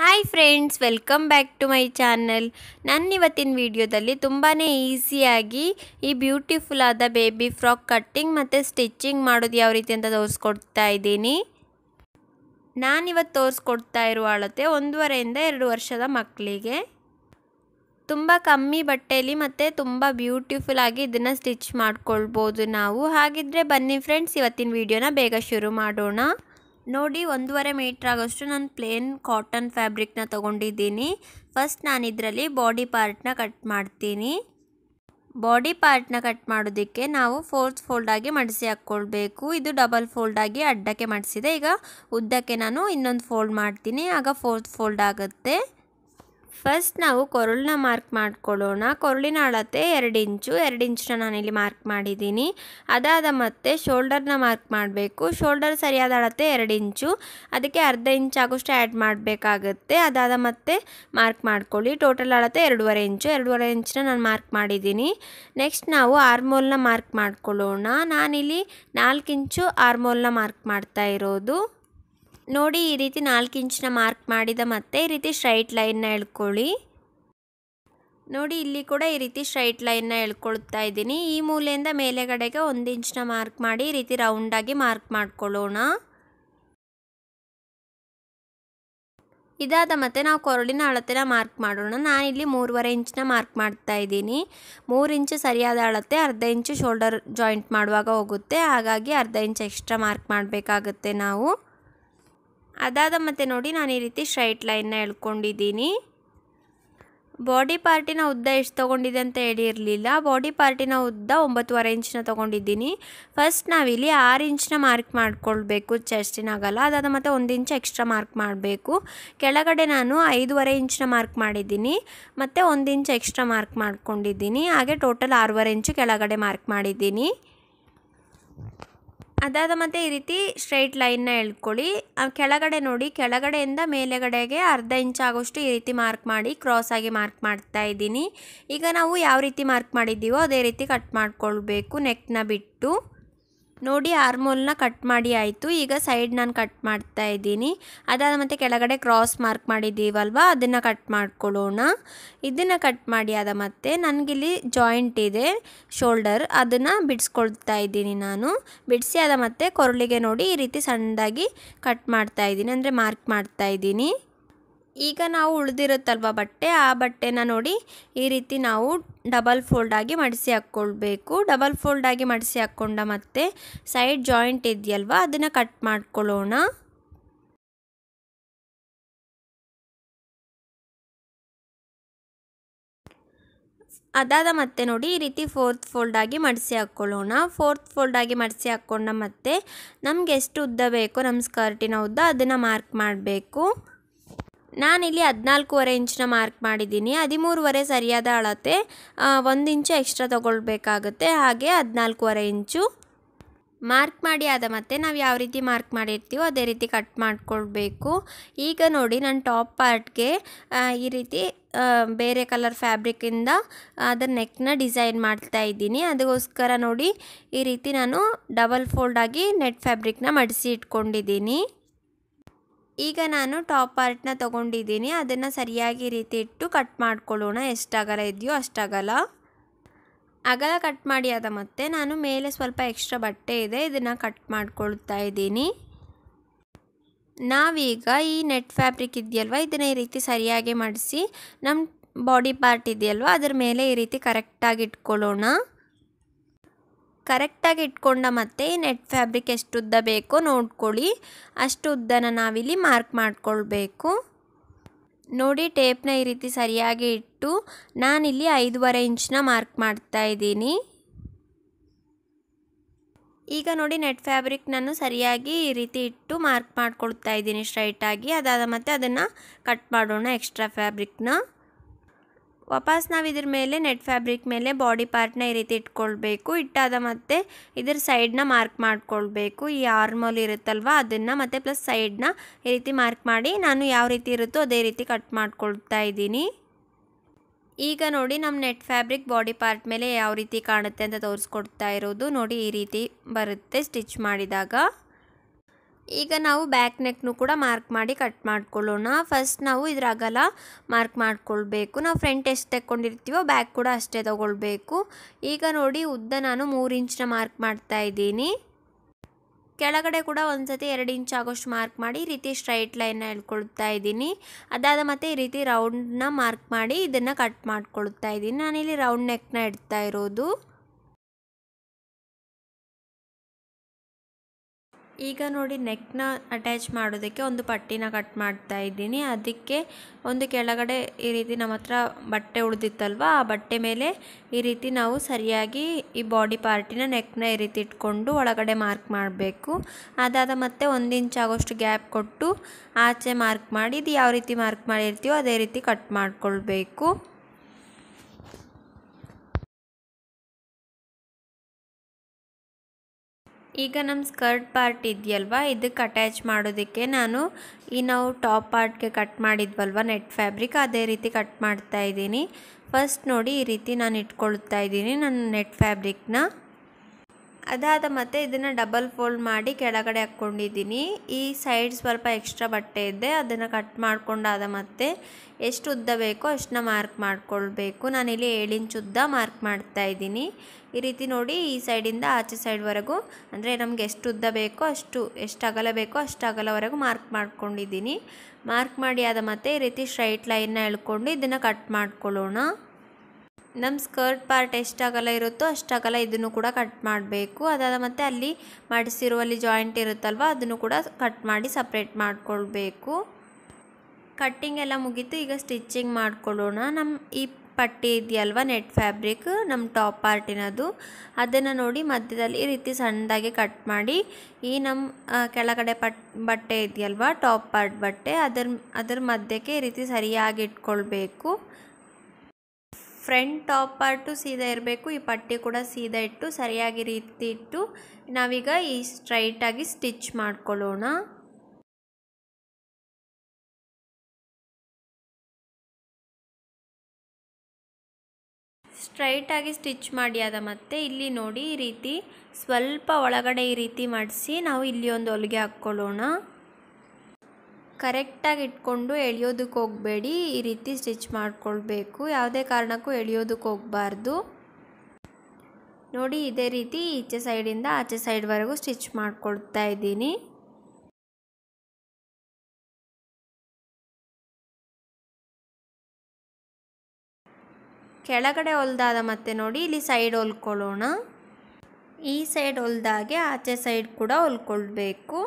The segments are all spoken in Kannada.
hi friends welcome back to my channel ನನ್ನ ಇವತ್ತಿನ ವಿಡಿಯೋದಲ್ಲಿ ತುಂಬಾ ಈಸಿಯಾಗಿ ಈ ಬ್ಯೂಟಿಫುಲ್ ಆದ ಬೇಬಿ ಫ್ರಾಕ್ ಕಟ್ಟಿಂಗ್ ಮತ್ತು ಸ್ಟಿಚ್ಚಿಂಗ್ ಮಾಡೋದು ಯಾವ ರೀತಿ ಅಂತ ತೋರಿಸ್ಕೊಡ್ತಾ ಇದ್ದೀನಿ ನಾನಿವತ್ತು ತೋರಿಸ್ಕೊಡ್ತಾ ಇರುವ ಅಳತೆ ಒಂದೂವರೆಯಿಂದ ಎರಡು ವರ್ಷದ ಮಕ್ಕಳಿಗೆ ತುಂಬ ಕಮ್ಮಿ ಬಟ್ಟೆಯಲ್ಲಿ ಮತ್ತು ತುಂಬ ಬ್ಯೂಟಿಫುಲ್ ಆಗಿ ಇದನ್ನು ಸ್ಟಿಚ್ ಮಾಡ್ಕೊಳ್ಬೋದು ನಾವು ಹಾಗಿದ್ರೆ ಬನ್ನಿ ಫ್ರೆಂಡ್ಸ್ ಇವತ್ತಿನ ವಿಡಿಯೋನ ಬೇಗ ಶುರು ಮಾಡೋಣ ನೋಡಿ ಒಂದೂವರೆ ಮೀಟ್ರ್ ಆಗೋಷ್ಟು ನಾನು ಪ್ಲೇನ್ ಕಾಟನ್ ಫ್ಯಾಬ್ರಿಕ್ನ ತೊಗೊಂಡಿದ್ದೀನಿ ಫಸ್ಟ್ ನಾನು ಇದರಲ್ಲಿ ಬಾಡಿ ಪಾರ್ಟ್ನ ಕಟ್ ಮಾಡ್ತೀನಿ ಬಾಡಿ ಪಾರ್ಟ್ನ ಕಟ್ ಮಾಡೋದಕ್ಕೆ ನಾವು ಫೋರ್ತ್ ಫೋಲ್ಡಾಗಿ ಮಡಿಸಿ ಹಾಕ್ಕೊಳ್ಬೇಕು ಇದು ಡಬಲ್ ಫೋಲ್ಡಾಗಿ ಅಡ್ಡಕ್ಕೆ ಮಡಿಸಿದೆ ಈಗ ಉದ್ದಕ್ಕೆ ನಾನು ಇನ್ನೊಂದು ಫೋಲ್ಡ್ ಮಾಡ್ತೀನಿ ಆಗ ಫೋರ್ತ್ ಫೋಲ್ಡ್ ಆಗುತ್ತೆ ಫಸ್ಟ್ ನಾವು ಕೊರಳನ್ನ ಮಾರ್ಕ್ ಮಾಡ್ಕೊಳ್ಳೋಣ ಕೊರಳಿನ ಅಳತೆ ಎರಡು ಇಂಚು ಎರಡು ಇಂಚನ್ನ ನಾನಿಲ್ಲಿ ಮಾರ್ಕ್ ಮಾಡಿದ್ದೀನಿ ಅದಾದ ಮತ್ತೆ ಶೋಲ್ಡರ್ನ ಮಾರ್ಕ್ ಮಾಡಬೇಕು ಶೋಲ್ಡರ್ ಸರಿಯಾದ ಅಳತೆ ಎರಡು ಇಂಚು ಅದಕ್ಕೆ ಅರ್ಧ ಇಂಚ್ ಆಗೋಷ್ಟು ಆ್ಯಡ್ ಮಾಡಬೇಕಾಗತ್ತೆ ಅದಾದ ಮತ್ತೆ ಮಾರ್ಕ್ ಮಾಡ್ಕೊಳ್ಳಿ ಟೋಟಲ್ ಅಳತೆ ಎರಡೂವರೆ ಇಂಚು ಎರಡೂವರೆ ಇಂಚನ್ನ ನಾನು ಮಾರ್ಕ್ ಮಾಡಿದ್ದೀನಿ ನೆಕ್ಸ್ಟ್ ನಾವು ಆರ್ಮೋಲ್ನ ಮಾರ್ಕ್ ಮಾಡ್ಕೊಳ್ಳೋಣ ನಾನಿಲ್ಲಿ ನಾಲ್ಕು ಇಂಚು ಆರ್ಮೋಲ್ನ ಮಾರ್ಕ್ ಮಾಡ್ತಾ ಇರೋದು ನೋಡಿ ಈ ರೀತಿ ನಾಲ್ಕು ಇಂಚಿನ ಮಾರ್ಕ್ ಮಾಡಿದ ಮತ್ತೆ ಈ ರೀತಿ ಸ್ಟ್ರೈಟ್ ಲೈನ್ನ ಎಳ್ಕೊಳ್ಳಿ ನೋಡಿ ಇಲ್ಲಿ ಕೂಡ ಈ ರೀತಿ ಸ್ಟ್ರೈಟ್ ಲೈನ್ನ ಎಳ್ಕೊಳ್ತಾ ಇದ್ದೀನಿ ಈ ಮೂಲೆಯಿಂದ ಮೇಲೆಗಡೆಗೆ ಒಂದು ಇಂಚಿನ ಮಾರ್ಕ್ ಮಾಡಿ ಈ ರೀತಿ ರೌಂಡಾಗಿ ಮಾರ್ಕ್ ಮಾಡ್ಕೊಳ್ಳೋಣ ಇದಾದ ಮತ್ತೆ ನಾವು ಕೊರಳಿನ ಅಳತೆನ ಮಾರ್ಕ್ ಮಾಡೋಣ ನಾನಿಲ್ಲಿ ಮೂರುವರೆ ಇಂಚಿನ ಮಾರ್ಕ್ ಮಾಡ್ತಾ ಇದ್ದೀನಿ ಮೂರು ಇಂಚು ಸರಿಯಾದ ಅಳತೆ ಅರ್ಧ ಇಂಚು ಶೋಲ್ಡರ್ ಜಾಯಿಂಟ್ ಮಾಡುವಾಗ ಹೋಗುತ್ತೆ ಹಾಗಾಗಿ ಅರ್ಧ ಇಂಚು ಎಕ್ಸ್ಟ್ರಾ ಮಾರ್ಕ್ ಮಾಡಬೇಕಾಗುತ್ತೆ ನಾವು ಅದಾದ ಮತ್ತೆ ನೋಡಿ ನಾನು ಈ ರೀತಿ ಸ್ಟ್ರೈಟ್ ಲೈನ್ನ ಎಳ್ಕೊಂಡಿದ್ದೀನಿ ಬಾಡಿ ಪಾರ್ಟಿನ ಉದ್ದ ಎಷ್ಟು ತೊಗೊಂಡಿದೆ ಅಂತ ಹೇಳಿರಲಿಲ್ಲ ಬಾಡಿ ಪಾರ್ಟಿನ ಉದ್ದ ಒಂಬತ್ತುವರೆ ಇಂಚನ್ನ ತೊಗೊಂಡಿದ್ದೀನಿ ಫಸ್ಟ್ ನಾವಿಲ್ಲಿ ಆರು ಇಂಚನ್ನ ಮಾರ್ಕ್ ಮಾಡಿಕೊಳ್ಬೇಕು ಚೆಸ್ಟಿನಾಗಲ್ಲ ಅದಾದ ಮತ್ತು ಒಂದು ಇಂಚ್ ಎಕ್ಸ್ಟ್ರಾ ಮಾರ್ಕ್ ಮಾಡಬೇಕು ಕೆಳಗಡೆ ನಾನು ಐದೂವರೆ ಇಂಚಿನ ಮಾರ್ಕ್ ಮಾಡಿದ್ದೀನಿ ಮತ್ತು ಒಂದು ಇಂಚ್ ಎಕ್ಸ್ಟ್ರಾ ಮಾರ್ಕ್ ಮಾಡ್ಕೊಂಡಿದ್ದೀನಿ ಹಾಗೆ ಟೋಟಲ್ ಆರೂವರೆ ಇಂಚು ಕೆಳಗಡೆ ಮಾರ್ಕ್ ಮಾಡಿದ್ದೀನಿ ಅದಾದ ಮತ್ತೆ ಈ ರೀತಿ ಸ್ಟ್ರೈಟ್ ಲೈನ್ನ ಎಳ್ಕೊಳ್ಳಿ ಕೆಳಗಡೆ ನೋಡಿ ಕೆಳಗಡೆಯಿಂದ ಮೇಲೆಗಡೆಗೆ ಅರ್ಧ ಇಂಚ್ ಆಗೋಷ್ಟು ಈ ರೀತಿ ಮಾರ್ಕ್ ಮಾಡಿ ಕ್ರಾಸ್ ಆಗಿ ಮಾರ್ಕ್ ಮಾಡ್ತಾ ಇದ್ದೀನಿ ಈಗ ನಾವು ಯಾವ ರೀತಿ ಮಾರ್ಕ್ ಮಾಡಿದ್ದೀವೋ ಅದೇ ರೀತಿ ಕಟ್ ಮಾಡ್ಕೊಳ್ಬೇಕು ನೆಕ್ನ ಬಿಟ್ಟು ನೋಡಿ ಆರ್ಮೋಲ್ನ ಕಟ್ ಮಾಡಿ ಆಯಿತು ಈಗ ಸೈಡ್ ನಾನು ಕಟ್ ಮಾಡ್ತಾ ಇದ್ದೀನಿ ಅದಾದ ಮತ್ತೆ ಕೆಳಗಡೆ ಕ್ರಾಸ್ ಮಾರ್ಕ್ ಮಾಡಿದ್ದೀವಲ್ವ ಅದನ್ನು ಕಟ್ ಮಾಡ್ಕೊಳ್ಳೋಣ ಇದನ್ನು ಕಟ್ ಮಾಡಿ ಆದ ಮತ್ತೆ ನನಗಿಲ್ಲಿ ಜಾಯಿಂಟ್ ಇದೆ ಶೋಲ್ಡರ್ ಅದನ್ನು ಬಿಡಿಸ್ಕೊಳ್ತಾ ಇದ್ದೀನಿ ನಾನು ಬಿಡಿಸಿ ಆದ ಮತ್ತೆ ಕೊರಳಿಗೆ ನೋಡಿ ಈ ರೀತಿ ಸಣ್ಣದಾಗಿ ಕಟ್ ಮಾಡ್ತಾ ಇದ್ದೀನಿ ಅಂದರೆ ಮಾರ್ಕ್ ಮಾಡ್ತಾ ಇದ್ದೀನಿ ಈಗ ನಾವು ಉಳಿದಿರುತ್ತಲ್ವ ಬಟ್ಟೆ ಆ ಬಟ್ಟೆನ ನೋಡಿ ಈ ರೀತಿ ನಾವು ಡಬಲ್ ಫೋಲ್ಡಾಗಿ ಮಡಿಸಿ ಹಾಕ್ಕೊಳ್ಬೇಕು ಡಬಲ್ ಫೋಲ್ಡಾಗಿ ಮಡಿಸಿ ಹಾಕ್ಕೊಂಡ ಮತ್ತೆ ಸೈಡ್ ಜಾಯಿಂಟ್ ಇದೆಯಲ್ವ ಅದನ್ನು ಕಟ್ ಮಾಡ್ಕೊಳ್ಳೋಣ ಅದಾದ ಮತ್ತೆ ನೋಡಿ ಈ ರೀತಿ ಫೋರ್ತ್ ಫೋಲ್ಡಾಗಿ ಮಡಿಸಿ ಹಾಕ್ಕೊಳ್ಳೋಣ ಫೋರ್ತ್ ಫೋಲ್ಡಾಗಿ ಮಡಿಸಿ ಹಾಕ್ಕೊಂಡ ಮತ್ತೆ ನಮ್ಗೆ ಎಷ್ಟು ಉದ್ದ ಬೇಕೋ ನಮ್ಮ ಸ್ಕರ್ಟಿನ ಉದ್ದ ಅದನ್ನು ಮಾರ್ಕ್ ಮಾಡಬೇಕು ನಾನಿಲ್ಲಿ ಹದಿನಾಲ್ಕೂವರೆ ಇಂಚಿನ ಮಾರ್ಕ್ ಮಾಡಿದ್ದೀನಿ ಹದಿಮೂರುವರೆ ಸರಿಯಾದ ಅಳತೆ ಒಂದು ಇಂಚು ಎಕ್ಸ್ಟ್ರಾ ತೊಗೊಳ್ಬೇಕಾಗುತ್ತೆ ಹಾಗೆ ಹದಿನಾಲ್ಕೂವರೆ ಇಂಚು ಮಾರ್ಕ್ ಮಾಡಿ ಆದ ಮತ್ತೆ ನಾವು ಯಾವ ರೀತಿ ಮಾರ್ಕ್ ಮಾಡಿರ್ತೀವೋ ಅದೇ ರೀತಿ ಕಟ್ ಮಾಡಿಕೊಳ್ಬೇಕು ಈಗ ನೋಡಿ ನಾನು ಟಾಪ್ ಪಾರ್ಟ್ಗೆ ಈ ರೀತಿ ಬೇರೆ ಕಲರ್ ಫ್ಯಾಬ್ರಿಕ್ಕಿಂದ ಅದರ ನೆಕ್ನ ಡಿಸೈನ್ ಮಾಡ್ತಾ ಇದ್ದೀನಿ ಅದಕ್ಕೋಸ್ಕರ ನೋಡಿ ಈ ರೀತಿ ನಾನು ಡಬಲ್ ಫೋಲ್ಡಾಗಿ ನೆಟ್ ಫ್ಯಾಬ್ರಿಕ್ನ ಮಡಿಸಿ ಇಟ್ಕೊಂಡಿದ್ದೀನಿ ಈಗ ನಾನು ಟಾಪ್ ಪಾರ್ಟ್ನ ತೊಗೊಂಡಿದ್ದೀನಿ ಅದನ್ನು ಸರಿಯಾಗಿ ರೀತಿ ಇಟ್ಟು ಕಟ್ ಮಾಡ್ಕೊಳ್ಳೋಣ ಎಷ್ಟಾಗಲ ಇದೆಯೋ ಅಷ್ಟಾಗಲ್ಲ ಅಗಲ ಕಟ್ ಮಾಡಿ ಅದ ಮತ್ತೆ ನಾನು ಮೇಲೆ ಸ್ವಲ್ಪ ಎಕ್ಸ್ಟ್ರಾ ಬಟ್ಟೆ ಇದೆ ಇದನ್ನು ಕಟ್ ಮಾಡ್ಕೊಳ್ತಾ ಇದ್ದೀನಿ ನಾವೀಗ ಈ ನೆಟ್ ಫ್ಯಾಬ್ರಿಕ್ ಇದೆಯಲ್ವ ಇದನ್ನು ಈ ರೀತಿ ಸರಿಯಾಗಿ ಮಾಡಿಸಿ ನಮ್ಮ ಬಾಡಿ ಪಾರ್ಟ್ ಇದೆಯಲ್ವ ಅದ್ರ ಮೇಲೆ ಈ ರೀತಿ ಕರೆಕ್ಟಾಗಿ ಇಟ್ಕೊಳ್ಳೋಣ ಕರೆಕ್ಟಾಗಿ ಇಟ್ಕೊಂಡ ಮತ್ತೆ ನೆಟ್ ಫ್ಯಾಬ್ರಿಕ್ ಎಷ್ಟು ಉದ್ದ ಬೇಕೋ ನೋಡ್ಕೊಳ್ಳಿ ಅಷ್ಟು ಉದ್ದನ ನಾವಿಲ್ಲಿ ಮಾರ್ಕ್ ಮಾಡಿಕೊಳ್ಬೇಕು ನೋಡಿ ಟೇಪ್ನ ಈ ರೀತಿ ಸರಿಯಾಗಿ ಇಟ್ಟು ನಾನಿಲ್ಲಿ ಐದೂವರೆ ಇಂಚನ್ನ ಮಾರ್ಕ್ ಮಾಡ್ತಾ ಇದ್ದೀನಿ ಈಗ ನೋಡಿ ನೆಟ್ ಫ್ಯಾಬ್ರಿಕ್ ನಾನು ಸರಿಯಾಗಿ ಈ ರೀತಿ ಇಟ್ಟು ಮಾರ್ಕ್ ಮಾಡ್ಕೊಳ್ತಾ ಇದ್ದೀನಿ ಸ್ಟ್ರೈಟಾಗಿ ಅದಾದ ಮತ್ತು ಅದನ್ನು ಕಟ್ ಮಾಡೋಣ ಎಕ್ಸ್ಟ್ರಾ ಫ್ಯಾಬ್ರಿಕ್ನ ವಾಪಸ್ ನಾವು ಇದ್ರ ಮೇಲೆ ನೆಟ್ ಫ್ಯಾಬ್ರಿಕ್ ಮೇಲೆ ಬಾಡಿ ಪಾರ್ಟ್ನ ಈ ರೀತಿ ಇಟ್ಕೊಳ್ಬೇಕು ಇಟ್ಟಾದ ಮತ್ತೆ ಇದ್ರ ಸೈಡ್ನ ಮಾರ್ಕ್ ಮಾಡ್ಕೊಳ್ಬೇಕು ಈ ಆರ್ಮೋಲ್ ಇರುತ್ತಲ್ವ ಅದನ್ನು ಮತ್ತು ಪ್ಲಸ್ ಸೈಡ್ನ ಈ ರೀತಿ ಮಾರ್ಕ್ ಮಾಡಿ ನಾನು ಯಾವ ರೀತಿ ಇರುತ್ತೋ ಅದೇ ರೀತಿ ಕಟ್ ಮಾಡ್ಕೊಳ್ತಾ ಇದ್ದೀನಿ ಈಗ ನೋಡಿ ನಮ್ಮ ನೆಟ್ ಫ್ಯಾಬ್ರಿಕ್ ಬಾಡಿ ಪಾರ್ಟ್ ಮೇಲೆ ಯಾವ ರೀತಿ ಕಾಣುತ್ತೆ ಅಂತ ತೋರಿಸ್ಕೊಡ್ತಾ ಇರೋದು ನೋಡಿ ಈ ರೀತಿ ಬರುತ್ತೆ ಸ್ಟಿಚ್ ಮಾಡಿದಾಗ ಈಗ ನಾವು ಬ್ಯಾಕ್ ನೆಕ್ನು ಕೂಡ ಮಾರ್ಕ್ ಮಾಡಿ ಕಟ್ ಮಾಡ್ಕೊಳ್ಳೋಣ ಫಸ್ಟ್ ನಾವು ಇದರ ಅಗಲ ಮಾರ್ಕ್ ಮಾಡ್ಕೊಳ್ಬೇಕು ನಾವು ಫ್ರಂಟ್ ಎಷ್ಟು ತಗೊಂಡಿರ್ತೀವೋ ಬ್ಯಾಕ್ ಕೂಡ ಅಷ್ಟೇ ತೊಗೊಳ್ಬೇಕು ಈಗ ನೋಡಿ ಉದ್ದ ನಾನು ಮೂರು ಇಂಚಿನ ಮಾರ್ಕ್ ಮಾಡ್ತಾ ಇದ್ದೀನಿ ಕೆಳಗಡೆ ಕೂಡ ಒಂದು ಸತಿ ಎರಡು ಇಂಚ್ ಆಗೋಷ್ಟು ಮಾರ್ಕ್ ಮಾಡಿ ಈ ರೀತಿ ಸ್ಟ್ರೈಟ್ ಲೈನ್ನ ಹೇಳ್ಕೊಳ್ತಾ ಇದ್ದೀನಿ ಅದಾದ ಮತ್ತು ಈ ರೀತಿ ರೌಂಡನ್ನ ಮಾರ್ಕ್ ಮಾಡಿ ಇದನ್ನು ಕಟ್ ಮಾಡ್ಕೊಳ್ತಾ ಇದ್ದೀನಿ ನಾನಿಲ್ಲಿ ರೌಂಡ್ ನೆಕ್ನ ಇಡ್ತಾ ಇರೋದು ಈಗ ನೋಡಿ ನೆಕ್ನ ಅಟ್ಯಾಚ್ ಮಾಡೋದಕ್ಕೆ ಒಂದು ಪಟ್ಟಿನ ಕಟ್ ಮಾಡ್ತಾ ಇದ್ದೀನಿ ಅದಕ್ಕೆ ಒಂದು ಕೆಳಗಡೆ ಈ ರೀತಿ ನಮ್ಮ ಹತ್ರ ಬಟ್ಟೆ ಉಳಿದಿತ್ತಲ್ವ ಆ ಬಟ್ಟೆ ಮೇಲೆ ಈ ರೀತಿ ನಾವು ಸರಿಯಾಗಿ ಈ ಬಾಡಿ ಪಾರ್ಟಿನ ನೆಕ್ನ ಈ ರೀತಿ ಇಟ್ಕೊಂಡು ಒಳಗಡೆ ಮಾರ್ಕ್ ಮಾಡಬೇಕು ಅದಾದ ಮತ್ತೆ ಒಂದು ಇಂಚ್ ಆಗೋಷ್ಟು ಗ್ಯಾಪ್ ಕೊಟ್ಟು ಆಚೆ ಮಾರ್ಕ್ ಮಾಡಿ ಇದು ಯಾವ ರೀತಿ ಮಾರ್ಕ್ ಮಾಡಿರ್ತೀವೋ ಅದೇ ರೀತಿ ಕಟ್ ಮಾಡಿಕೊಳ್ಬೇಕು ಈಗ ನಮ್ಮ ಸ್ಕರ್ಟ್ ಪಾರ್ಟ್ ಇದೆಯಲ್ವ ಇದಕ್ಕೆ ಅಟ್ಯಾಚ್ ಮಾಡೋದಕ್ಕೆ ನಾನು ಈ ನಾವು ಟಾಪ್ ಪಾರ್ಟ್ಗೆ ಕಟ್ ಮಾಡಿದ್ವಲ್ವ ನೆಟ್ ಫ್ಯಾಬ್ರಿಕ್ ಅದೇ ರೀತಿ ಕಟ್ ಮಾಡ್ತಾ ಇದ್ದೀನಿ ಫಸ್ಟ್ ನೋಡಿ ಈ ರೀತಿ ನಾನು ಇಟ್ಕೊಳ್ತಾ ಇದ್ದೀನಿ ನನ್ನ ನೆಟ್ ಫ್ಯಾಬ್ರಿಕ್ನ ಅದಾದ ಮತ್ತೆ ಇದನ್ನು ಡಬಲ್ ಫೋಲ್ಡ್ ಮಾಡಿ ಕೆಳಗಡೆ ಹಾಕ್ಕೊಂಡಿದ್ದೀನಿ ಈ ಸೈಡ್ ಸ್ವಲ್ಪ ಎಕ್ಸ್ಟ್ರಾ ಬಟ್ಟೆ ಇದೆ ಅದನ್ನು ಕಟ್ ಮಾಡ್ಕೊಂಡಾದ ಮತ್ತೆ ಎಷ್ಟು ಉದ್ದ ಬೇಕೋ ಅಷ್ಟನ್ನ ಮಾರ್ಕ್ ಮಾಡಿಕೊಳ್ಬೇಕು ನಾನಿಲ್ಲಿ ಏಳು ಇಂಚು ಉದ್ದ ಮಾರ್ಕ್ ಮಾಡ್ತಾ ಇದ್ದೀನಿ ಈ ರೀತಿ ನೋಡಿ ಈ ಸೈಡಿಂದ ಆಚೆ ಸೈಡ್ವರೆಗೂ ಅಂದರೆ ನಮಗೆ ಎಷ್ಟು ಉದ್ದ ಬೇಕೋ ಅಷ್ಟು ಎಷ್ಟು ಅಗಲ ಬೇಕೋ ಅಷ್ಟು ಅಗಲವರೆಗೂ ಮಾರ್ಕ್ ಮಾಡ್ಕೊಂಡಿದ್ದೀನಿ ಮಾರ್ಕ್ ಮಾಡಿ ಆದ ಮತ್ತೆ ಈ ರೀತಿ ಸ್ಟ್ರೈಟ್ ಲೈನ್ನ ಎಳ್ಕೊಂಡು ಇದನ್ನು ಕಟ್ ಮಾಡ್ಕೊಳ್ಳೋಣ ನಮ್ಮ ಸ್ಕರ್ಟ್ ಪಾರ್ಟ್ ಎಷ್ಟಾಗಲ್ಲ ಇರುತ್ತೋ ಅಷ್ಟಾಗಲ್ಲ ಇದನ್ನು ಕೂಡ ಕಟ್ ಮಾಡಬೇಕು ಅದಾದ ಮತ್ತು ಅಲ್ಲಿ ಮಾಡಿಸಿರುವಲ್ಲಿ ಜಾಯಿಂಟ್ ಇರುತ್ತಲ್ವ ಅದನ್ನು ಕೂಡ ಕಟ್ ಮಾಡಿ ಸಪ್ರೇಟ್ ಮಾಡಿಕೊಳ್ಬೇಕು ಕಟ್ಟಿಂಗ್ ಎಲ್ಲ ಮುಗೀತು ಈಗ ಸ್ಟಿಚ್ಚಿಂಗ್ ಮಾಡಿಕೊಳ್ಳೋಣ ನಮ್ಮ ಈ ಪಟ್ಟಿ ಇದೆಯಲ್ವ ನೆಟ್ ಫ್ಯಾಬ್ರಿಕ್ ನಮ್ಮ ಟಾಪ್ ಪಾರ್ಟಿನದು ಅದನ್ನು ನೋಡಿ ಮಧ್ಯದಲ್ಲಿ ಈ ರೀತಿ ಸಣ್ಣದಾಗಿ ಕಟ್ ಮಾಡಿ ಈ ನಮ್ಮ ಕೆಳಗಡೆ ಪಟ್ ಬಟ್ಟೆ ಇದೆಯಲ್ವ ಟಾಪ್ ಪಾರ್ಟ್ ಬಟ್ಟೆ ಅದರ ಅದರ ಮಧ್ಯಕ್ಕೆ ಈ ರೀತಿ ಸರಿಯಾಗಿ ಇಟ್ಕೊಳ್ಬೇಕು ಫ್ರಂಟ್ ಟಾಪ್ ಪಾರ್ಟು ಸೀದಾ ಇರಬೇಕು ಈ ಪಟ್ಟಿ ಕೂಡ ಸೀದಾ ಇಟ್ಟು ಸರಿಯಾಗಿ ರೀತಿ ಇಟ್ಟು ನಾವೀಗ ಈ ಸ್ಟ್ರೈಟಾಗಿ ಸ್ಟಿಚ್ ಮಾಡ್ಕೊಳ್ಳೋಣ ಸ್ಟ್ರೈಟಾಗಿ ಸ್ಟಿಚ್ ಮಾಡಿ ಅದ ಮತ್ತೆ ಇಲ್ಲಿ ನೋಡಿ ಈ ರೀತಿ ಸ್ವಲ್ಪ ಒಳಗಡೆ ಈ ರೀತಿ ಮಾಡಿಸಿ ನಾವು ಇಲ್ಲಿ ಒಂದು ಹೊಲಿಗೆ ಹಾಕ್ಕೊಳ್ಳೋಣ ಕರೆಕ್ಟಾಗಿ ಇಟ್ಕೊಂಡು ಎಳೆಯೋದಕ್ಕೆ ಹೋಗಬೇಡಿ ಈ ರೀತಿ ಸ್ಟಿಚ್ ಮಾಡಿಕೊಳ್ಬೇಕು ಯಾವುದೇ ಕಾರಣಕ್ಕೂ ಎಳೆಯೋದಕ್ಕೆ ಹೋಗಬಾರ್ದು ನೋಡಿ ಇದೇ ರೀತಿ ಈಚೆ ಸೈಡಿಂದ ಆಚೆ ಸೈಡ್ವರೆಗೂ ಸ್ಟಿಚ್ ಮಾಡಿಕೊಳ್ತಾ ಇದ್ದೀನಿ ಕೆಳಗಡೆ ಹೊಲ್ದಾದ ಮತ್ತೆ ನೋಡಿ ಇಲ್ಲಿ ಸೈಡ್ ಹೊಲ್ಕೊಳ್ಳೋಣ ಈ ಸೈಡ್ ಹೊಲ್ದಾಗೆ ಆಚೆ ಸೈಡ್ ಕೂಡ ಹೊಲ್ಕೊಳ್ಬೇಕು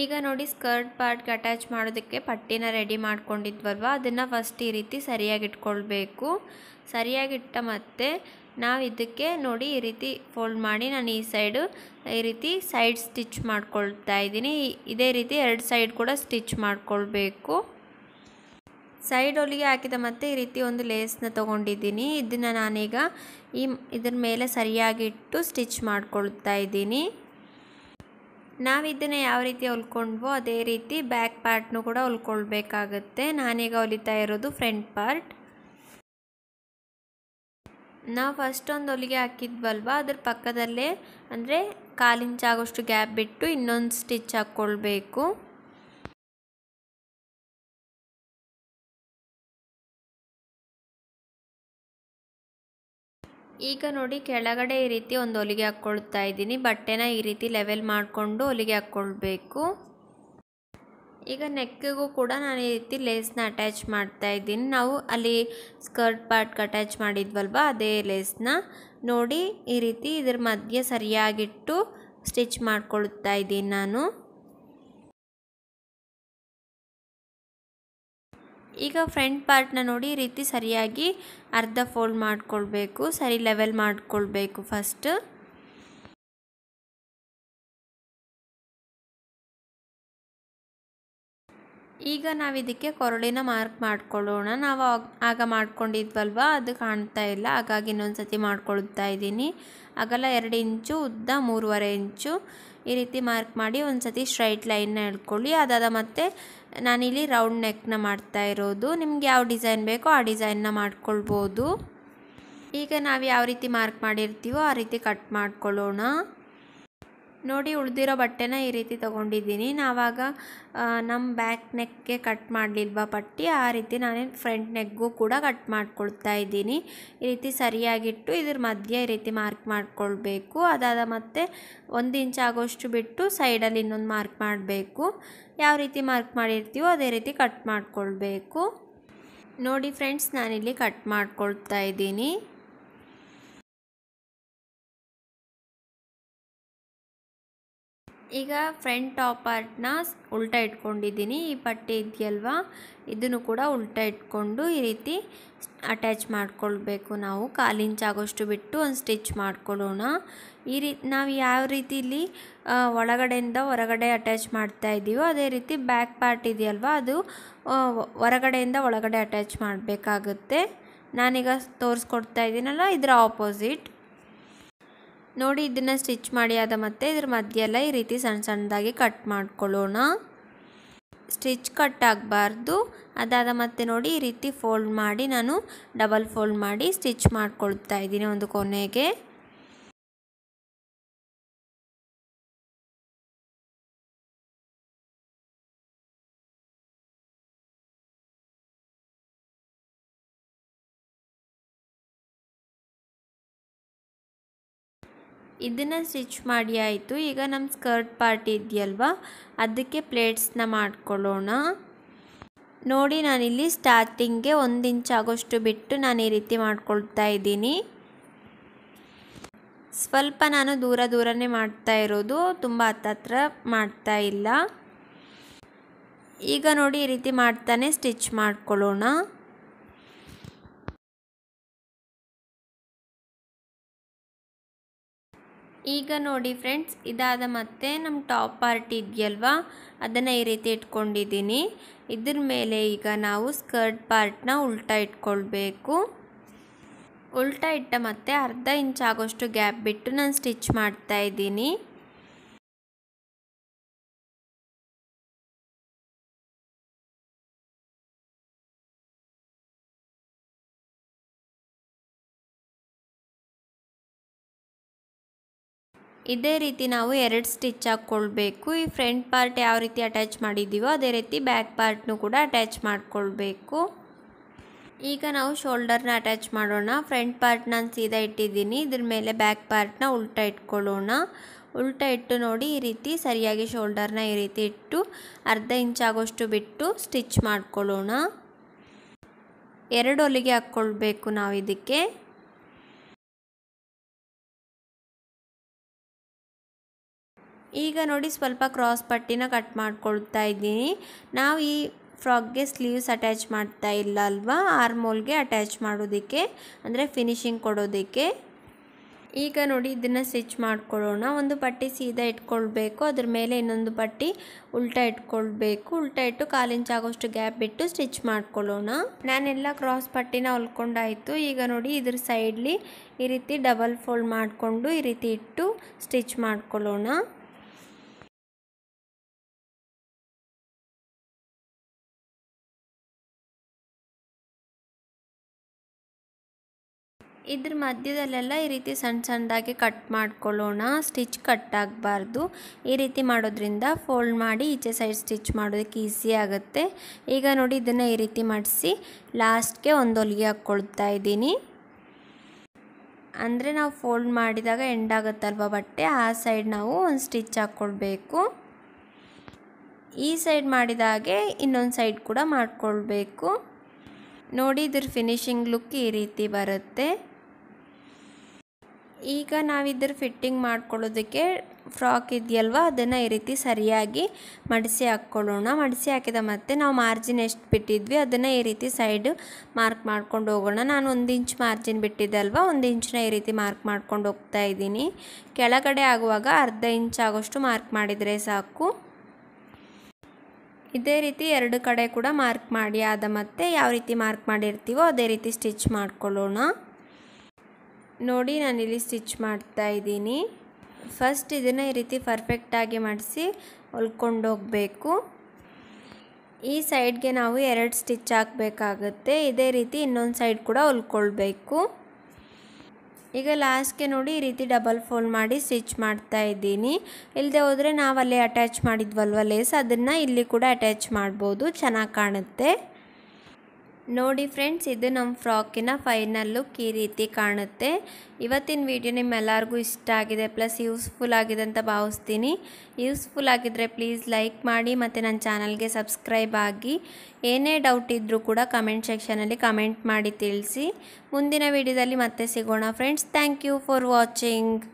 ಈಗ ನೋಡಿ ಸ್ಕರ್ಟ್ ಪಾರ್ಟ್ಗೆ ಅಟ್ಯಾಚ್ ಮಾಡೋದಕ್ಕೆ ಪಟ್ಟಿನ ರೆಡಿ ಮಾಡ್ಕೊಂಡಿದ್ವಲ್ವ ಅದನ್ನು ಫಸ್ಟ್ ಈ ರೀತಿ ಸರಿಯಾಗಿಟ್ಕೊಳ್ಬೇಕು ಸರಿಯಾಗಿಟ್ಟ ಮತ್ತೆ ನಾವು ಇದಕ್ಕೆ ನೋಡಿ ಈ ರೀತಿ ಫೋಲ್ಡ್ ಮಾಡಿ ನಾನು ಈ ಸೈಡು ಈ ರೀತಿ ಸೈಡ್ ಸ್ಟಿಚ್ ಮಾಡ್ಕೊಳ್ತಾ ಇದ್ದೀನಿ ಇದೇ ರೀತಿ ಎರಡು ಸೈಡ್ ಕೂಡ ಸ್ಟಿಚ್ ಮಾಡಿಕೊಳ್ಬೇಕು ಸೈಡ್ ಹೊಲಿಗೆ ಹಾಕಿದ ಮತ್ತೆ ಈ ರೀತಿ ಒಂದು ಲೇಸ್ನ ತೊಗೊಂಡಿದ್ದೀನಿ ಇದನ್ನು ನಾನೀಗ ಈ ಇದ್ರ ಮೇಲೆ ಸರಿಯಾಗಿಟ್ಟು ಸ್ಟಿಚ್ ಮಾಡ್ಕೊಳ್ತಾ ಇದ್ದೀನಿ ನಾವು ಯಾವ ರೀತಿ ಹೊಲ್ಕೊಂಡ್ವೋ ಅದೇ ರೀತಿ ಬ್ಯಾಕ್ ಪಾರ್ಟ್ನು ಕೂಡ ಹೊಲ್ಕೊಳ್ಬೇಕಾಗತ್ತೆ ನಾನೀಗ ಹೊಲಿತಾ ಇರೋದು ಫ್ರಂಟ್ ಪಾರ್ಟ್ ನಾವು ಫಸ್ಟ್ ಒಂದು ಹೊಲಿಗೆ ಹಾಕಿದ್ವಲ್ವ ಅದ್ರ ಪಕ್ಕದಲ್ಲೇ ಅಂದರೆ ಕಾಲಿಂಚಾಗೋಷ್ಟು ಗ್ಯಾಪ್ ಬಿಟ್ಟು ಇನ್ನೊಂದು ಸ್ಟಿಚ್ ಹಾಕ್ಕೊಳ್ಬೇಕು ಈಗ ನೋಡಿ ಕೆಳಗಡೆ ಈ ರೀತಿ ಒಂದು ಹೊಲಿಗೆ ಹಾಕ್ಕೊಳ್ತಾ ಇದ್ದೀನಿ ಬಟ್ಟೆನ ಈ ರೀತಿ ಲೆವೆಲ್ ಮಾಡಿಕೊಂಡು ಹೊಲಿಗೆ ಹಾಕ್ಕೊಳ್ಬೇಕು ಈಗ ನೆಕ್ಕಿಗೂ ಕೂಡ ನಾನು ಈ ರೀತಿ ಲೇಸ್ನ ಅಟ್ಯಾಚ್ ಮಾಡ್ತಾ ಇದ್ದೀನಿ ನಾವು ಅಲ್ಲಿ ಸ್ಕರ್ಟ್ ಪಾರ್ಟ್ಗೆ ಅಟ್ಯಾಚ್ ಮಾಡಿದ್ವಲ್ವ ಅದೇ ಲೇಸ್ನ ನೋಡಿ ಈ ರೀತಿ ಇದ್ರ ಮಧ್ಯೆ ಸರಿಯಾಗಿಟ್ಟು ಸ್ಟಿಚ್ ಮಾಡ್ಕೊಳ್ತಾ ಇದ್ದೀನಿ ನಾನು ಈಗ ಫ್ರಂಟ್ ಪಾರ್ಟ್ನ ನೋಡಿ ಈ ರೀತಿ ಸರಿಯಾಗಿ ಅರ್ಧ ಫೋಲ್ಡ್ ಮಾಡಿಕೊಳ್ಬೇಕು ಸರಿ ಲೆವೆಲ್ ಮಾಡಿಕೊಳ್ಬೇಕು ಫಸ್ಟ್ ಈಗ ನಾವಿದಕ್ಕೆ ಕೊರಳಿನ ಮಾರ್ಕ್ ಮಾಡ್ಕೊಳ್ಳೋಣ ನಾವು ಆಗ ಮಾಡ್ಕೊಂಡಿದ್ವಲ್ವ ಅದು ಕಾಣ್ತಾ ಇಲ್ಲ ಹಾಗಾಗಿ ಇನ್ನೊಂದು ಸತಿ ಮಾಡ್ಕೊಳ್ತಾ ಇದ್ದೀನಿ ಅಗಲ ಎರಡು ಇಂಚು ಉದ್ದ ಮೂರುವರೆ ಇಂಚು ಈ ರೀತಿ ಮಾರ್ಕ್ ಮಾಡಿ ಒಂದು ಸತಿ ಸ್ಟ್ರೈಟ್ ಲೈನ್ನ ಹೇಳ್ಕೊಳ್ಳಿ ಅದಾದ ಮತ್ತೆ ನಾನಿಲ್ಲಿ ರೌಂಡ್ ನೆಕ್ನ ಮಾಡ್ತಾ ಇರೋದು ನಿಮ್ಗೆ ಯಾವ ಡಿಸೈನ್ ಬೇಕೋ ಆ ಡಿಸೈನ್ನ ಮಾಡ್ಕೊಳ್ಬೋದು ಈಗ ನಾವು ಯಾವ ರೀತಿ ಮಾರ್ಕ್ ಮಾಡಿರ್ತೀವೋ ಆ ರೀತಿ ಕಟ್ ಮಾಡ್ಕೊಳ್ಳೋಣ ನೋಡಿ ಉಳಿದಿರೋ ಬಟ್ಟೆನ ಈ ರೀತಿ ತೊಗೊಂಡಿದ್ದೀನಿ ನಾವಾಗ ನಮ್ಮ ಬ್ಯಾಕ್ ನೆಕ್ಗೆ ಕಟ್ ಮಾಡಲಿಲ್ವ ಪಟ್ಟಿ ಆ ರೀತಿ ನಾನು ಫ್ರಂಟ್ ನೆಕ್ಗೂ ಕೂಡ ಕಟ್ ಮಾಡ್ಕೊಳ್ತಾ ಇದ್ದೀನಿ ಈ ರೀತಿ ಸರಿಯಾಗಿಟ್ಟು ಇದ್ರ ಮಧ್ಯೆ ಈ ರೀತಿ ಮಾರ್ಕ್ ಮಾಡಿಕೊಳ್ಬೇಕು ಅದಾದ ಮತ್ತೆ ಒಂದು ಇಂಚ್ ಆಗೋಷ್ಟು ಬಿಟ್ಟು ಸೈಡಲ್ಲಿ ಇನ್ನೊಂದು ಮಾರ್ಕ್ ಮಾಡಬೇಕು ಯಾವ ರೀತಿ ಮಾರ್ಕ್ ಮಾಡಿರ್ತೀವೋ ಅದೇ ರೀತಿ ಕಟ್ ಮಾಡ್ಕೊಳ್ಬೇಕು ನೋಡಿ ಫ್ರೆಂಡ್ಸ್ ನಾನಿಲ್ಲಿ ಕಟ್ ಮಾಡ್ಕೊಳ್ತಾ ಇದ್ದೀನಿ ಈಗ ಫ್ರಂಟ್ ಟಾಪ್ ಪಾರ್ಟ್ನ ಉಲ್ಟಾ ಇಟ್ಕೊಂಡಿದ್ದೀನಿ ಈ ಪಟ್ಟಿ ಇದೆಯಲ್ವ ಇದನ್ನು ಕೂಡ ಉಲ್ಟಾ ಇಟ್ಕೊಂಡು ಈ ರೀತಿ ಅಟ್ಯಾಚ್ ಮಾಡ್ಕೊಳ್ಬೇಕು ನಾವು ಕಾಲಿಂಚ್ ಆಗೋಷ್ಟು ಬಿಟ್ಟು ಒಂದು ಸ್ಟಿಚ್ ಮಾಡ್ಕೊಳ್ಳೋಣ ಈ ರೀತಿ ನಾವು ಯಾವ ರೀತಿಲಿ ಒಳಗಡೆಯಿಂದ ಹೊರಗಡೆ ಅಟ್ಯಾಚ್ ಮಾಡ್ತಾ ಇದ್ದೀವೋ ಅದೇ ರೀತಿ ಬ್ಯಾಕ್ ಪಾರ್ಟ್ ಇದೆಯಲ್ವಾ ಅದು ಹೊರಗಡೆಯಿಂದ ಒಳಗಡೆ ಅಟ್ಯಾಚ್ ಮಾಡಬೇಕಾಗುತ್ತೆ ನಾನೀಗ ತೋರಿಸ್ಕೊಡ್ತಾ ಇದ್ದೀನಲ್ಲ ಇದರ ಆಪೋಸಿಟ್ ನೋಡಿ ಇದನ್ನು ಸ್ಟಿಚ್ ಮಾಡಿ ಆದ ಮತ್ತೆ ಇದ್ರ ಮಧ್ಯೆಲ್ಲ ಈ ರೀತಿ ಸಣ್ಣ ಸಣ್ಣದಾಗಿ ಕಟ್ ಮಾಡ್ಕೊಳ್ಳೋಣ ಸ್ಟಿಚ್ ಕಟ್ ಆಗಬಾರ್ದು ಅದಾದ ಮತ್ತೆ ನೋಡಿ ಈ ರೀತಿ ಫೋಲ್ಡ್ ಮಾಡಿ ನಾನು ಡಬಲ್ ಫೋಲ್ಡ್ ಮಾಡಿ ಸ್ಟಿಚ್ ಮಾಡ್ಕೊಳ್ತಾ ಇದ್ದೀನಿ ಒಂದು ಕೊನೆಗೆ ಇದನ್ನು ಸ್ಟಿಚ್ ಮಾಡಿ ಆಯಿತು ಈಗ ನಮ್ಮ ಸ್ಕರ್ಟ್ ಪಾರ್ಟ್ ಇದೆಯಲ್ವ ಅದಕ್ಕೆ ಪ್ಲೇಟ್ಸ್ನ ಮಾಡ್ಕೊಳ್ಳೋಣ ನೋಡಿ ನಾನಿಲ್ಲಿ ಸ್ಟಾರ್ಟಿಂಗ್ಗೆ ಒಂದು ಇಂಚ್ ಆಗೋಷ್ಟು ಬಿಟ್ಟು ನಾನು ಈ ರೀತಿ ಮಾಡ್ಕೊಳ್ತಾ ಇದ್ದೀನಿ ಸ್ವಲ್ಪ ನಾನು ದೂರ ದೂರನೇ ಮಾಡ್ತಾ ಇರೋದು ತುಂಬ ಹತ್ತತ್ರ ಮಾಡ್ತಾ ಇಲ್ಲ ಈಗ ನೋಡಿ ಈ ರೀತಿ ಮಾಡ್ತಾನೆ ಸ್ಟಿಚ್ ಮಾಡ್ಕೊಳ್ಳೋಣ ಈಗ ನೋಡಿ ಫ್ರೆಂಡ್ಸ್ ಇದಾದ ಮತ್ತೆ ನಮ್ಮ ಟಾಪ್ ಪಾರ್ಟ್ ಇದೆಯಲ್ವಾ ಅದನ್ನು ಈ ರೀತಿ ಇಟ್ಕೊಂಡಿದ್ದೀನಿ ಇದ್ರ ಮೇಲೆ ಈಗ ನಾವು ಸ್ಕರ್ಟ್ ಪಾರ್ಟ್ನ ಉಲ್ಟಾ ಇಟ್ಕೊಳ್ಬೇಕು ಉಲ್ಟಾ ಇಟ್ಟ ಮತ್ತೆ ಅರ್ಧ ಇಂಚ್ ಆಗೋಷ್ಟು ಗ್ಯಾಪ್ ಬಿಟ್ಟು ನಾನು ಸ್ಟಿಚ್ ಮಾಡ್ತಾ ಇದ್ದೀನಿ ಇದೇ ರೀತಿ ನಾವು ಎರಡು ಸ್ಟಿಚ್ ಹಾಕ್ಕೊಳ್ಬೇಕು ಈ ಫ್ರಂಟ್ ಪಾರ್ಟ್ ಯಾವ ರೀತಿ ಅಟ್ಯಾಚ್ ಮಾಡಿದ್ದೀವೋ ಅದೇ ರೀತಿ ಬ್ಯಾಕ್ ಪಾರ್ಟ್ನು ಕೂಡ ಅಟ್ಯಾಚ್ ಮಾಡಿಕೊಳ್ಬೇಕು ಈಗ ನಾವು ಶೋಲ್ಡರ್ನ ಅಟ್ಯಾಚ್ ಮಾಡೋಣ ಫ್ರಂಟ್ ಪಾರ್ಟ್ ನಾನು ಸೀದಾ ಇಟ್ಟಿದ್ದೀನಿ ಇದ್ರ ಮೇಲೆ ಬ್ಯಾಕ್ ಪಾರ್ಟ್ನ ಉಲ್ಟ ಇಟ್ಕೊಳ್ಳೋಣ ಉಲ್ಟ ಇಟ್ಟು ನೋಡಿ ಈ ರೀತಿ ಸರಿಯಾಗಿ ಶೋಲ್ಡರ್ನ ಈ ರೀತಿ ಇಟ್ಟು ಅರ್ಧ ಇಂಚ್ ಆಗೋಷ್ಟು ಬಿಟ್ಟು ಸ್ಟಿಚ್ ಮಾಡ್ಕೊಳ್ಳೋಣ ಎರಡು ಹೊಲಿಗೆ ಹಾಕ್ಕೊಳ್ಬೇಕು ನಾವು ಇದಕ್ಕೆ ಈಗ ನೋಡಿ ಸ್ವಲ್ಪ ಕ್ರಾಸ್ ಪಟ್ಟಿನ ಕಟ್ ಮಾಡ್ಕೊಳ್ತಾ ಇದ್ದೀನಿ ನಾವು ಈ ಫ್ರಾಕ್ಗೆ ಸ್ಲೀವ್ಸ್ ಅಟ್ಯಾಚ್ ಮಾಡ್ತಾ ಇಲ್ಲ ಅಲ್ವಾ ಆರ್ಮೋಲ್ಗೆ ಅಟ್ಯಾಚ್ ಮಾಡೋದಕ್ಕೆ ಅಂದರೆ ಫಿನಿಶಿಂಗ್ ಕೊಡೋದಕ್ಕೆ ಈಗ ನೋಡಿ ಇದನ್ನು ಸ್ಟಿಚ್ ಮಾಡ್ಕೊಳ್ಳೋಣ ಒಂದು ಪಟ್ಟಿ ಸೀದಾ ಇಟ್ಕೊಳ್ಬೇಕು ಅದ್ರ ಮೇಲೆ ಇನ್ನೊಂದು ಪಟ್ಟಿ ಉಲ್ಟಾ ಇಟ್ಕೊಳ್ಬೇಕು ಉಲ್ಟಾ ಇಟ್ಟು ಆಗೋಷ್ಟು ಗ್ಯಾಪ್ ಬಿಟ್ಟು ಸ್ಟಿಚ್ ಮಾಡ್ಕೊಳ್ಳೋಣ ನಾನೆಲ್ಲ ಕ್ರಾಸ್ ಪಟ್ಟಿನ ಹೊಲ್ಕೊಂಡಾಯಿತು ಈಗ ನೋಡಿ ಇದ್ರ ಸೈಡ್ಲಿ ಈ ರೀತಿ ಡಬಲ್ ಫೋಲ್ಡ್ ಮಾಡಿಕೊಂಡು ಈ ರೀತಿ ಇಟ್ಟು ಸ್ಟಿಚ್ ಮಾಡ್ಕೊಳ್ಳೋಣ ಇದ್ರ ಮಧ್ಯದಲ್ಲೆಲ್ಲ ಈ ರೀತಿ ಸಣ್ಣ ಸಣ್ಣದಾಗಿ ಕಟ್ ಮಾಡ್ಕೊಳ್ಳೋಣ ಸ್ಟಿಚ್ ಕಟ್ ಆಗಬಾರ್ದು ಈ ರೀತಿ ಮಾಡೋದ್ರಿಂದ ಫೋಲ್ಡ್ ಮಾಡಿ ಈಚೆ ಸೈಡ್ ಸ್ಟಿಚ್ ಮಾಡೋದಕ್ಕೆ ಈಸಿ ಆಗುತ್ತೆ ಈಗ ನೋಡಿ ಇದನ್ನು ಈ ರೀತಿ ಮಾಡಿಸಿ ಲಾಸ್ಟ್ಗೆ ಒಂದು ಹೊಲಿಗೆ ಹಾಕ್ಕೊಳ್ತಾ ಇದ್ದೀನಿ ಅಂದರೆ ನಾವು ಫೋಲ್ಡ್ ಮಾಡಿದಾಗ ಎಂಡ್ ಆಗುತ್ತಲ್ವ ಬಟ್ಟೆ ಆ ಸೈಡ್ ನಾವು ಒಂದು ಸ್ಟಿಚ್ ಹಾಕ್ಕೊಳ್ಬೇಕು ಈ ಸೈಡ್ ಮಾಡಿದಾಗೆ ಇನ್ನೊಂದು ಸೈಡ್ ಕೂಡ ಮಾಡಿಕೊಳ್ಬೇಕು ನೋಡಿ ಇದ್ರ ಫಿನಿಶಿಂಗ್ ಲುಕ್ ಈ ರೀತಿ ಬರುತ್ತೆ ಈಗ ನಾವಿದ್ರ ಫಿಟ್ಟಿಂಗ್ ಮಾಡ್ಕೊಳ್ಳೋದಕ್ಕೆ ಫ್ರಾಕ್ ಇದೆಯಲ್ವ ಅದನ್ನು ಈ ರೀತಿ ಸರಿಯಾಗಿ ಮಡಿಸಿ ಹಾಕ್ಕೊಳ್ಳೋಣ ಮಡಿಸಿ ಹಾಕಿದ ಮತ್ತೆ ನಾವು ಮಾರ್ಜಿನ್ ಎಷ್ಟು ಬಿಟ್ಟಿದ್ವಿ ಅದನ್ನು ಈ ರೀತಿ ಸೈಡ್ ಮಾರ್ಕ್ ಮಾಡ್ಕೊಂಡು ಹೋಗೋಣ ನಾನು ಒಂದು ಇಂಚ್ ಮಾರ್ಜಿನ್ ಬಿಟ್ಟಿದ್ದಲ್ವ ಅಲ್ವಾ ಒಂದು ಇಂಚನ್ನ ಈ ರೀತಿ ಮಾರ್ಕ್ ಮಾಡ್ಕೊಂಡು ಹೋಗ್ತಾ ಇದ್ದೀನಿ ಕೆಳಗಡೆ ಆಗುವಾಗ ಅರ್ಧ ಇಂಚ್ ಆಗೋಷ್ಟು ಮಾರ್ಕ್ ಮಾಡಿದರೆ ಸಾಕು ಇದೇ ರೀತಿ ಎರಡು ಕಡೆ ಕೂಡ ಮಾರ್ಕ್ ಮಾಡಿ ಆದ ಮತ್ತೆ ಯಾವ ರೀತಿ ಮಾರ್ಕ್ ಮಾಡಿರ್ತೀವೋ ಅದೇ ರೀತಿ ಸ್ಟಿಚ್ ಮಾಡ್ಕೊಳ್ಳೋಣ ನೋಡಿ ನಾನಿಲ್ಲಿ ಸ್ಟಿಚ್ ಮಾಡ್ತಾ ಇದ್ದೀನಿ ಫಸ್ಟ್ ಇದನ್ನು ಈ ರೀತಿ ಪರ್ಫೆಕ್ಟಾಗಿ ಮಾಡಿಸಿ ಹೋಗಬೇಕು ಈ ಸೈಡ್ಗೆ ನಾವು ಎರಡು ಸ್ಟಿಚ್ ಹಾಕಬೇಕಾಗುತ್ತೆ ಇದೇ ರೀತಿ ಇನ್ನೊಂದು ಸೈಡ್ ಕೂಡ ಹೊಲ್ಕೊಳ್ಬೇಕು ಈಗ ಲಾಸ್ಟ್ಗೆ ನೋಡಿ ಈ ರೀತಿ ಡಬಲ್ ಫೋಲ್ಡ್ ಮಾಡಿ ಸ್ಟಿಚ್ ಮಾಡ್ತಾ ಇದ್ದೀನಿ ಇಲ್ಲದೆ ಹೋದರೆ ನಾವು ಅಲ್ಲೇ ಅಟ್ಯಾಚ್ ಮಾಡಿದ್ವಲ್ವ ಲೇಸ್ ಅದನ್ನು ಇಲ್ಲಿ ಕೂಡ ಅಟ್ಯಾಚ್ ಮಾಡ್ಬೋದು ಚೆನ್ನಾಗಿ ಕಾಣುತ್ತೆ ನೋಡಿ ಫ್ರೆಂಡ್ಸ್ ಇದು ನಮ್ಮ ಫ್ರಾಕಿನ ಫೈನಲ್ ಲುಕ್ ಈ ರೀತಿ ಕಾಣುತ್ತೆ ಇವತ್ತಿನ ವಿಡಿಯೋ ನಿಮ್ಮೆಲ್ಲರಿಗೂ ಇಷ್ಟ ಆಗಿದೆ ಪ್ಲಸ್ ಯೂಸ್ಫುಲ್ ಆಗಿದೆ ಅಂತ ಭಾವಿಸ್ತೀನಿ ಯೂಸ್ಫುಲ್ ಆಗಿದ್ದರೆ ಪ್ಲೀಸ್ ಲೈಕ್ ಮಾಡಿ ಮತ್ತು ನನ್ನ ಚಾನಲ್ಗೆ ಸಬ್ಸ್ಕ್ರೈಬ್ ಆಗಿ ಏನೇ ಡೌಟ್ ಇದ್ದರೂ ಕೂಡ ಕಮೆಂಟ್ ಸೆಕ್ಷನಲ್ಲಿ ಕಮೆಂಟ್ ಮಾಡಿ ತಿಳಿಸಿ ಮುಂದಿನ ವಿಡಿಯೋದಲ್ಲಿ ಮತ್ತೆ ಸಿಗೋಣ friends thank you for watching